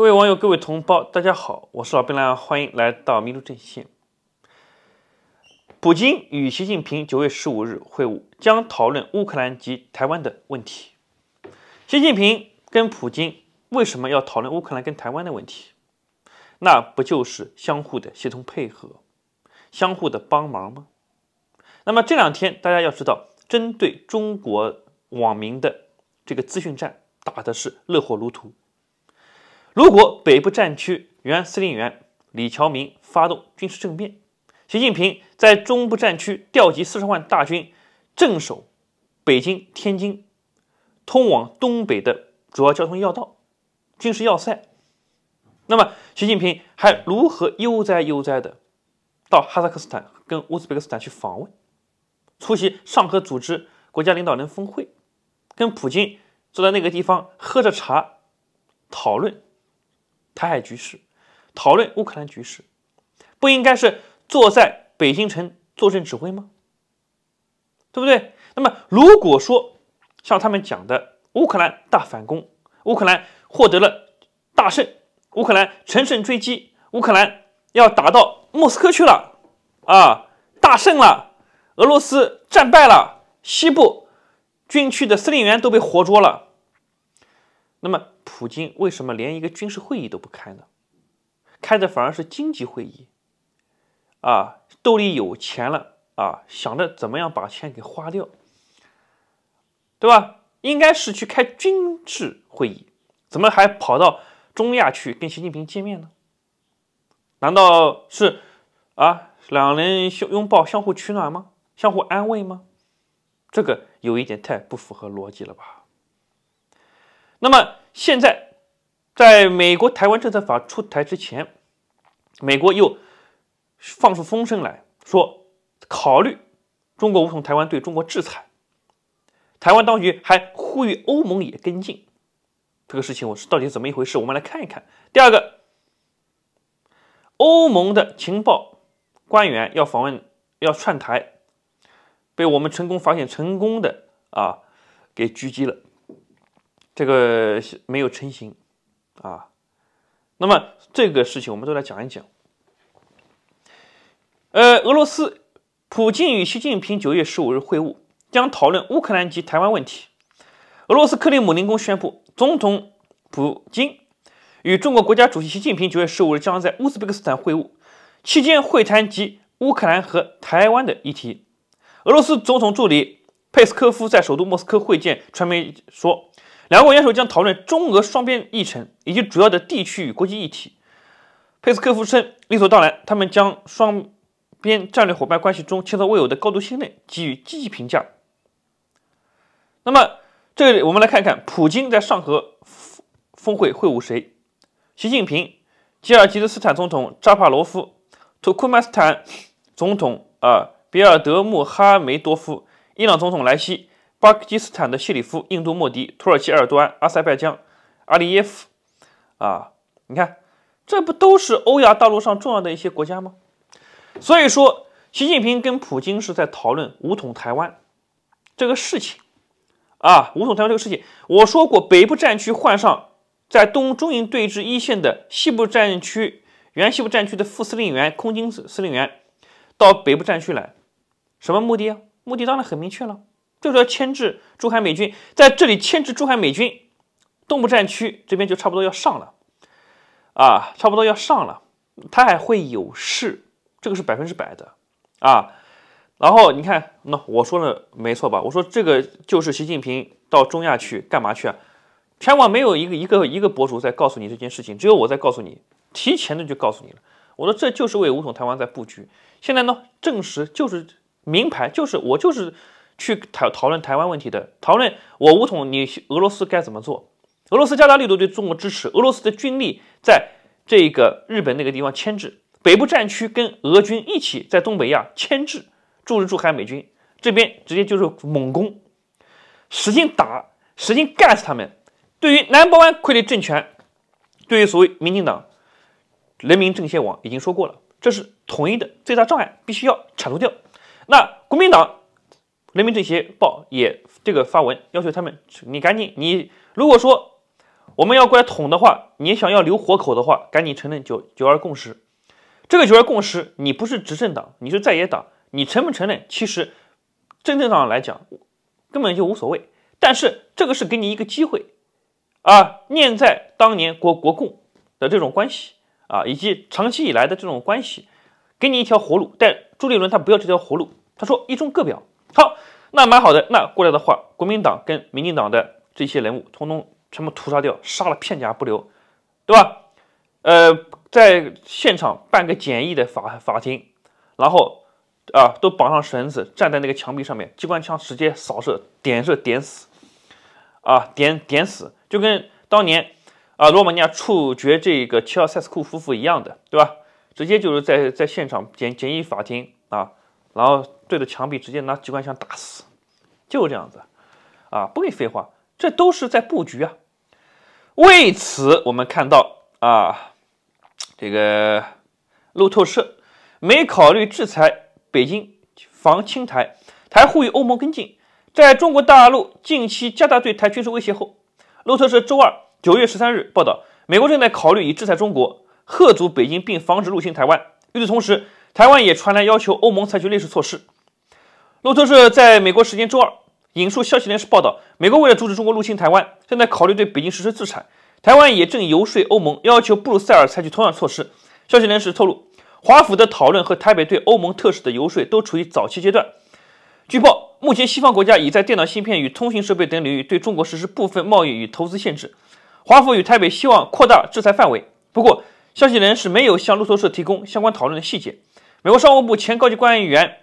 各位网友，各位同胞，大家好，我是老兵啦，欢迎来到民族阵线。普京与习近平九月十五日会晤，将讨论乌克兰及台湾的问题。习近平跟普京为什么要讨论乌克兰跟台湾的问题？那不就是相互的协同配合，相互的帮忙吗？那么这两天大家要知道，针对中国网民的这个资讯战打的是热火如荼。如果北部战区原司令员李桥明发动军事政变，习近平在中部战区调集四十万大军镇守北京、天津，通往东北的主要交通要道、军事要塞，那么习近平还如何悠哉悠哉的到哈萨克斯坦跟乌兹别克斯坦去访问，出席上合组织国家领导人峰会，跟普京坐在那个地方喝着茶讨论？台海局势，讨论乌克兰局势，不应该是坐在北京城坐镇指挥吗？对不对？那么如果说像他们讲的乌克兰大反攻，乌克兰获得了大胜，乌克兰乘胜追击，乌克兰要打到莫斯科去了啊！大胜了，俄罗斯战败了，西部军区的司令员都被活捉了，那么。普京为什么连一个军事会议都不开呢？开的反而是经济会议，啊，兜里有钱了啊，想着怎么样把钱给花掉，对吧？应该是去开军事会议，怎么还跑到中亚去跟习近平见面呢？难道是啊，两人相拥抱相互取暖吗？相互安慰吗？这个有一点太不符合逻辑了吧？那么现在，在美国《台湾政策法》出台之前，美国又放出风声来说，考虑中国无从台湾对中国制裁。台湾当局还呼吁欧盟也跟进，这个事情我是到底怎么一回事？我们来看一看。第二个，欧盟的情报官员要访问，要串台，被我们成功发现，成功的啊，给狙击了。这个没有成型啊。那么这个事情我们都来讲一讲。呃，俄罗斯普京与习近平九月十五日会晤，将讨论乌克兰及台湾问题。俄罗斯克里姆林宫宣布，总统普京与中国国家主席习近平九月十五日将在乌兹别克斯坦会晤，期间会谈及乌克兰和台湾的议题。俄罗斯总统助理佩斯科夫在首都莫斯科会见传媒说。两国元首将讨论中俄双边议程以及主要的地区与国际议题。佩斯科夫称，理所当然，他们将双边战略伙伴关系中前所未有的高度信任给予积极评价。那么，这里我们来看看，普京在上合峰会会晤谁？习近平、吉尔吉斯斯坦总统扎帕罗夫、土库曼斯坦总统啊比尔德穆哈梅多夫、伊朗总统莱西、巴基斯坦的谢里夫、印度莫迪、土耳其埃尔多安、阿塞拜疆阿里耶夫，啊，你看，这不都是欧亚大陆上重要的一些国家吗？所以说，习近平跟普京是在讨论“武统台湾”这个事情啊，“武统台湾”这个事情，我说过，北部战区换上在东中印对峙一线的西部战区原西部战区的副司令员、空军司司令员到北部战区来，什么目的啊？目的当然很明确了。就是要牵制珠海美军在这里牵制珠海美军，东部战区这边就差不多要上了，啊，差不多要上了，他还会有事，这个是百分之百的啊。然后你看，那我说了没错吧？我说这个就是习近平到中亚去干嘛去啊？全网没有一个一个一个博主在告诉你这件事情，只有我在告诉你，提前的就告诉你了。我说这就是为五统台湾在布局。现在呢，证实就是明牌，就是我就是。去讨讨论台湾问题的，讨论我武统你俄罗斯该怎么做？俄罗斯加大力度对中国支持，俄罗斯的军力在这个日本那个地方牵制，北部战区跟俄军一起在东北亚牵制驻日驻韩美军，这边直接就是猛攻，使劲打，使劲干死他们。对于南波湾傀儡政权，对于所谓民进党、人民政协网已经说过了，这是统一的最大障碍，必须要铲除掉。那国民党。人民政协报也这个发文要求他们，你赶紧你如果说我们要过来捅的话，你想要留活口的话，赶紧承认九九二共识。这个九二共识，你不是执政党，你是在野党，你承不承认？其实真正上来讲根本就无所谓。但是这个是给你一个机会啊，念在当年国国共的这种关系啊，以及长期以来的这种关系，给你一条活路。但朱立伦他不要这条活路，他说一中各表。好，那蛮好的。那过来的话，国民党跟民进党的这些人物，通通全部屠杀掉，杀了片甲不留，对吧？呃，在现场办个简易的法法庭，然后啊，都绑上绳子，站在那个墙壁上面，机关枪直接扫射，点射点死，啊，点点死，就跟当年啊罗马尼亚处决这个切尔塞斯库夫妇一样的，对吧？直接就是在在现场简简易法庭啊。然后对着墙壁直接拿机关枪打死，就是这样子，啊，不跟你废话，这都是在布局啊。为此，我们看到啊，这个路透社没考虑制裁北京防侵台，台呼吁欧盟跟进。在中国大陆近期加大对台军事威胁后，路透社周二九月十三日报道，美国正在考虑以制裁中国，遏阻北京并防止入侵台湾。与此同时。台湾也传来要求欧盟采取类似措施。路透社在美国时间周二引述消息人士报道，美国为了阻止中国入侵台湾，正在考虑对北京实施制裁。台湾也正游说欧盟，要求布鲁塞尔采取同样措施。消息人士透露，华府的讨论和台北对欧盟特使的游说都处于早期阶段。据报，目前西方国家已在电脑芯片与通信设备等领域对中国实施部分贸易与投资限制。华府与台北希望扩大制裁范围，不过消息人士没有向路透社提供相关讨论的细节。美国商务部前高级官员，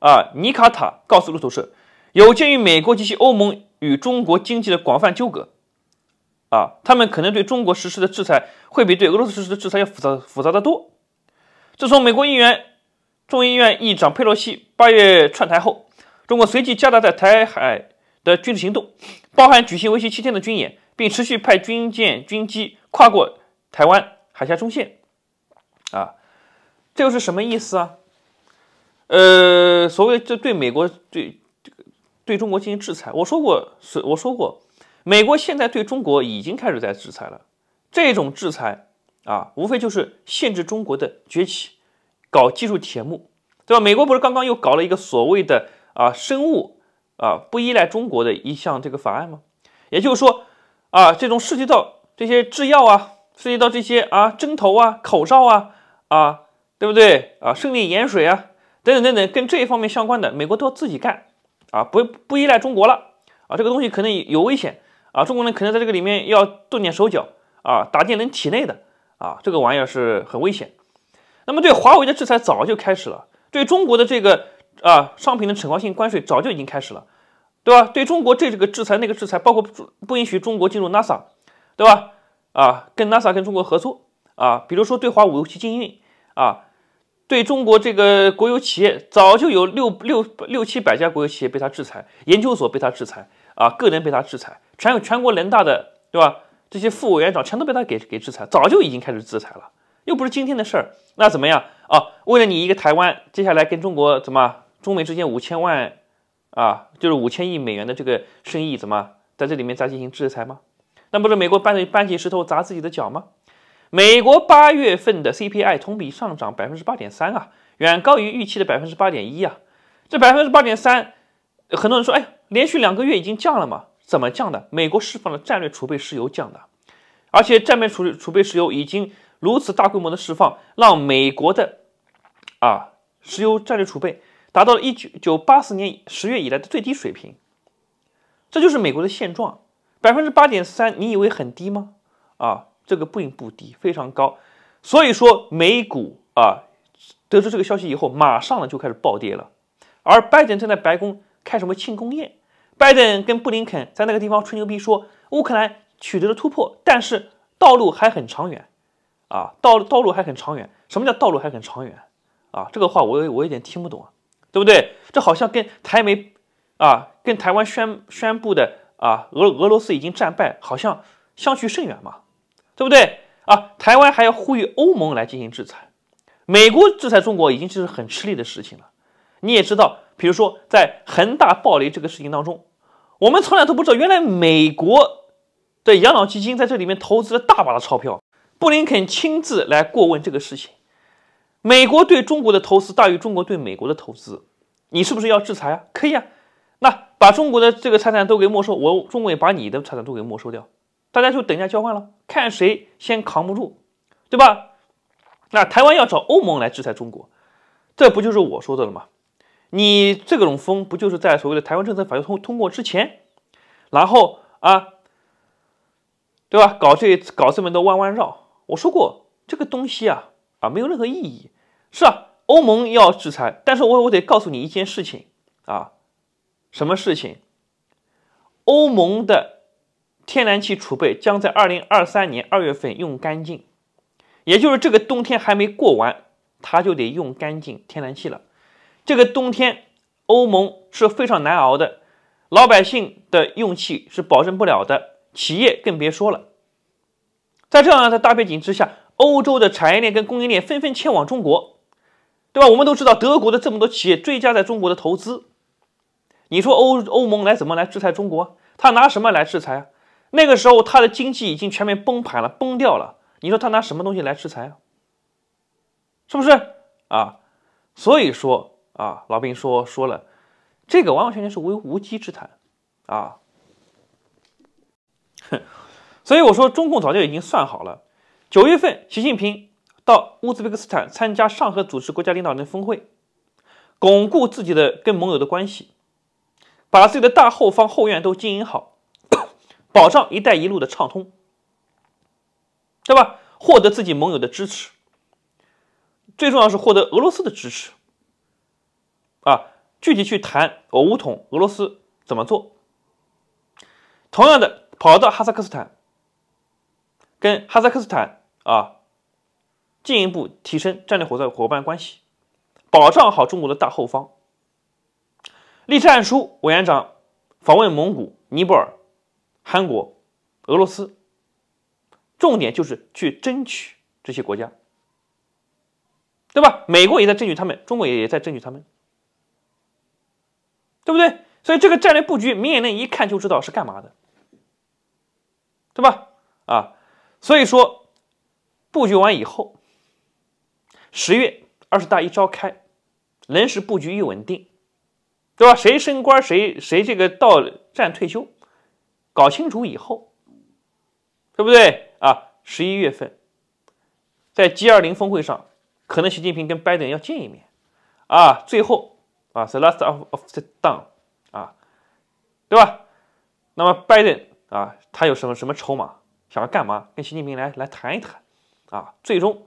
啊，尼卡塔告诉路透社，有鉴于美国及其欧盟与中国经济的广泛纠葛，啊，他们可能对中国实施的制裁会比对俄罗斯实施的制裁要复杂复杂的多。自从美国议员众议院议长佩洛西八月窜台后，中国随即加大在台海的军事行动，包含举行为期七天的军演，并持续派军舰军机跨过台湾海峡中线，啊。这又是什么意思啊？呃，所谓这对美国对这个对中国进行制裁，我说过，是我说过，美国现在对中国已经开始在制裁了。这种制裁啊，无非就是限制中国的崛起，搞技术填幕，对吧？美国不是刚刚又搞了一个所谓的啊生物啊不依赖中国的一项这个法案吗？也就是说啊，这种涉及到这些制药啊，涉及到这些啊针头啊、口罩啊啊。对不对啊？胜利盐水啊，等等等等，跟这一方面相关的，美国都要自己干啊，不不依赖中国了啊。这个东西可能有危险啊，中国人可能在这个里面要动点手脚啊，打进人体内的啊，这个玩意儿是很危险。那么对华为的制裁早就开始了，对中国的这个啊商品的惩罚性关税早就已经开始了，对吧？对中国这这个制裁那个制裁，包括不允许中国进入 NASA，对吧？啊，跟 NASA 跟中国合作啊，比如说对华武器禁运啊。对中国这个国有企业，早就有六六六七百家国有企业被他制裁，研究所被他制裁，啊，个人被他制裁，全有全国人大的，对吧？这些副委员长全都被他给给制裁，早就已经开始制裁了，又不是今天的事儿。那怎么样啊？为了你一个台湾，接下来跟中国怎么中美之间五千万，啊，就是五千亿美元的这个生意怎么在这里面再进行制裁吗？那不是美国搬搬起石头砸自己的脚吗？美国八月份的 CPI 同比上涨百分之八点三啊，远高于预期的百分之八点一啊。这百分之八点三，很多人说，哎，连续两个月已经降了嘛？怎么降的？美国释放了战略储备石油降的，而且战略储储备石油已经如此大规模的释放，让美国的啊石油战略储备达到了一九九八四年十月以来的最低水平。这就是美国的现状，百分之八点三，你以为很低吗？啊？这个并不低，非常高，所以说美股啊，得知这个消息以后，马上呢就开始暴跌了。而拜登正在白宫开什么庆功宴，拜登跟布林肯在那个地方吹牛逼说乌克兰取得了突破，但是道路还很长远啊，道道路还很长远。什么叫道路还很长远啊？这个话我我有点听不懂，对不对？这好像跟台媒啊，跟台湾宣宣布的啊，俄俄罗斯已经战败，好像相去甚远嘛。对不对啊？台湾还要呼吁欧盟来进行制裁，美国制裁中国已经是很吃力的事情了。你也知道，比如说在恒大暴雷这个事情当中，我们从来都不知道原来美国的养老基金在这里面投资了大把的钞票。布林肯亲自来过问这个事情，美国对中国的投资大于中国对美国的投资，你是不是要制裁啊？可以啊，那把中国的这个财产都给没收，我中国也把你的财产都给没收掉。大家就等价交换了，看谁先扛不住，对吧？那台湾要找欧盟来制裁中国，这不就是我说的了吗？你这种风不就是在所谓的台湾政策法案通通过之前，然后啊，对吧？搞这搞这么多弯弯绕，我说过这个东西啊啊没有任何意义。是啊，欧盟要制裁，但是我我得告诉你一件事情啊，什么事情？欧盟的。天然气储备将在二零二三年二月份用干净，也就是这个冬天还没过完，它就得用干净天然气了。这个冬天，欧盟是非常难熬的，老百姓的用气是保证不了的，企业更别说了。在这样的大背景之下，欧洲的产业链跟供应链纷纷迁往中国，对吧？我们都知道，德国的这么多企业追加在中国的投资，你说欧欧盟来怎么来制裁中国？他拿什么来制裁啊？那个时候，他的经济已经全面崩盘了，崩掉了。你说他拿什么东西来制裁？是不是啊？所以说啊，老兵说说了，这个完完全全是无无稽之谈啊！哼，所以我说，中共早就已经算好了，九月份习近平到乌兹别克斯坦参加上合组织国家领导人峰会，巩固自己的跟盟友的关系，把自己的大后方后院都经营好。保障“一带一路”的畅通，对吧？获得自己盟友的支持，最重要是获得俄罗斯的支持。啊，具体去谈我乌统俄罗斯怎么做？同样的，跑到哈萨克斯坦，跟哈萨克斯坦啊，进一步提升战略伙伴伙伴关系，保障好中国的大后方。栗战书委员长访问蒙古、尼泊尔。韩国、俄罗斯，重点就是去争取这些国家，对吧？美国也在争取他们，中国也也在争取他们，对不对？所以这个战略布局，明眼人一看就知道是干嘛的，对吧？啊，所以说布局完以后，十月二十大一召开，人事布局一稳定，对吧？谁升官，谁谁这个到站退休。搞清楚以后，对不对啊？十一月份，在 G20 峰会上，可能习近平跟拜登要见一面，啊，最后啊 t h e last of of the dawn，啊，对吧？那么拜登啊，他有什么什么筹码，想要干嘛？跟习近平来来谈一谈，啊，最终，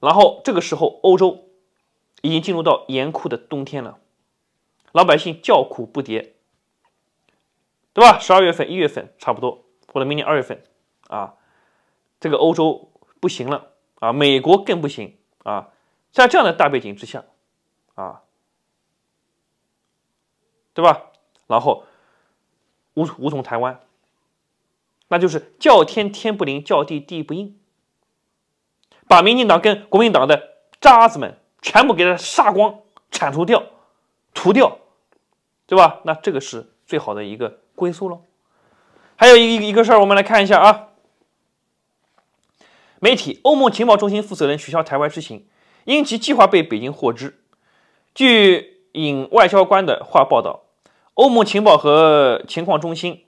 然后这个时候，欧洲已经进入到严酷的冬天了，老百姓叫苦不迭。对吧？十二月份、一月份差不多，或者明年二月份，啊，这个欧洲不行了啊，美国更不行啊，在这样的大背景之下，啊，对吧？然后无无从台湾，那就是叫天天不灵，叫地地不应，把民进党跟国民党的渣子们全部给他杀光、铲除掉、除掉，对吧？那这个是最好的一个。归宿喽。还有一一个事儿，我们来看一下啊。媒体，欧盟情报中心负责人取消台湾之行，因其计划被北京获知。据引外交官的话报道，欧盟情报和情况中心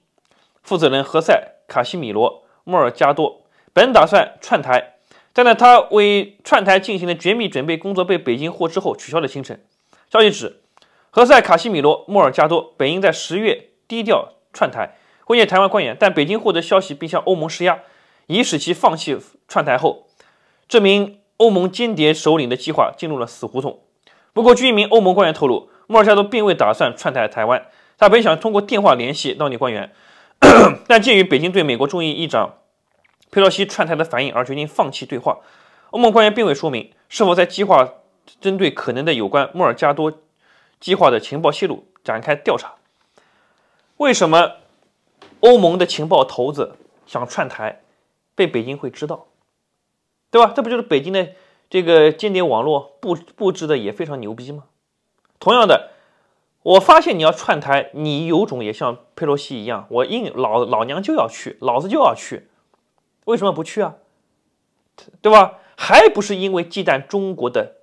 负责人何塞·卡西米罗·莫尔加多本打算串台，但呢，他为串台进行的绝密准备工作被北京获知后取消了行程。消息指，何塞·卡西米罗·莫尔加多本应在十月低调。串台会见台湾官员，但北京获得消息并向欧盟施压，以使其放弃串台后，这名欧盟间谍首领的计划进入了死胡同。不过，据一名欧盟官员透露，莫尔加多并未打算串台台湾，他本想通过电话联系当地官员，但鉴于北京对美国众议议长佩洛西串台的反应而决定放弃对话。欧盟官员并未说明是否在计划针对可能的有关莫尔加多计划的情报泄露展开调查。为什么欧盟的情报头子想串台，被北京会知道，对吧？这不就是北京的这个间谍网络布布置的也非常牛逼吗？同样的，我发现你要串台，你有种也像佩洛西一样，我硬老老娘就要去，老子就要去，为什么不去啊？对吧？还不是因为忌惮中国的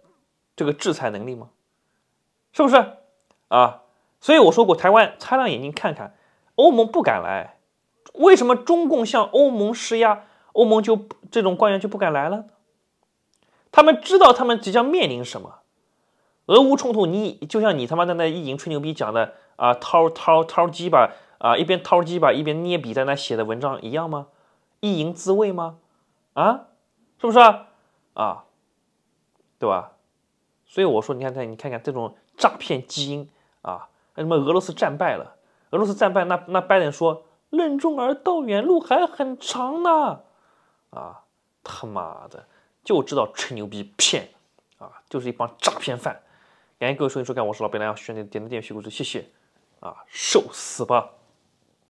这个制裁能力吗？是不是啊？所以我说过，台湾擦亮眼睛看看，欧盟不敢来。为什么中共向欧盟施压，欧盟就这种官员就不敢来了？他们知道他们即将面临什么。俄乌冲突，你就像你他妈在那意淫吹牛逼讲的啊，掏掏掏鸡巴啊，一边掏鸡巴一边捏笔在那写的文章一样吗？意淫自味吗？啊，是不是啊？啊，对吧？所以我说，你看看，你看看这种诈骗基因啊！什么俄罗斯战败了？俄罗斯战败，那那白人说“任重而道远，路还很长呢”，啊，他妈的就知道吹牛逼骗，啊，就是一帮诈骗犯。感谢各位收听收看，我是老白，要选点点赞点血关注，谢谢。啊，受死吧！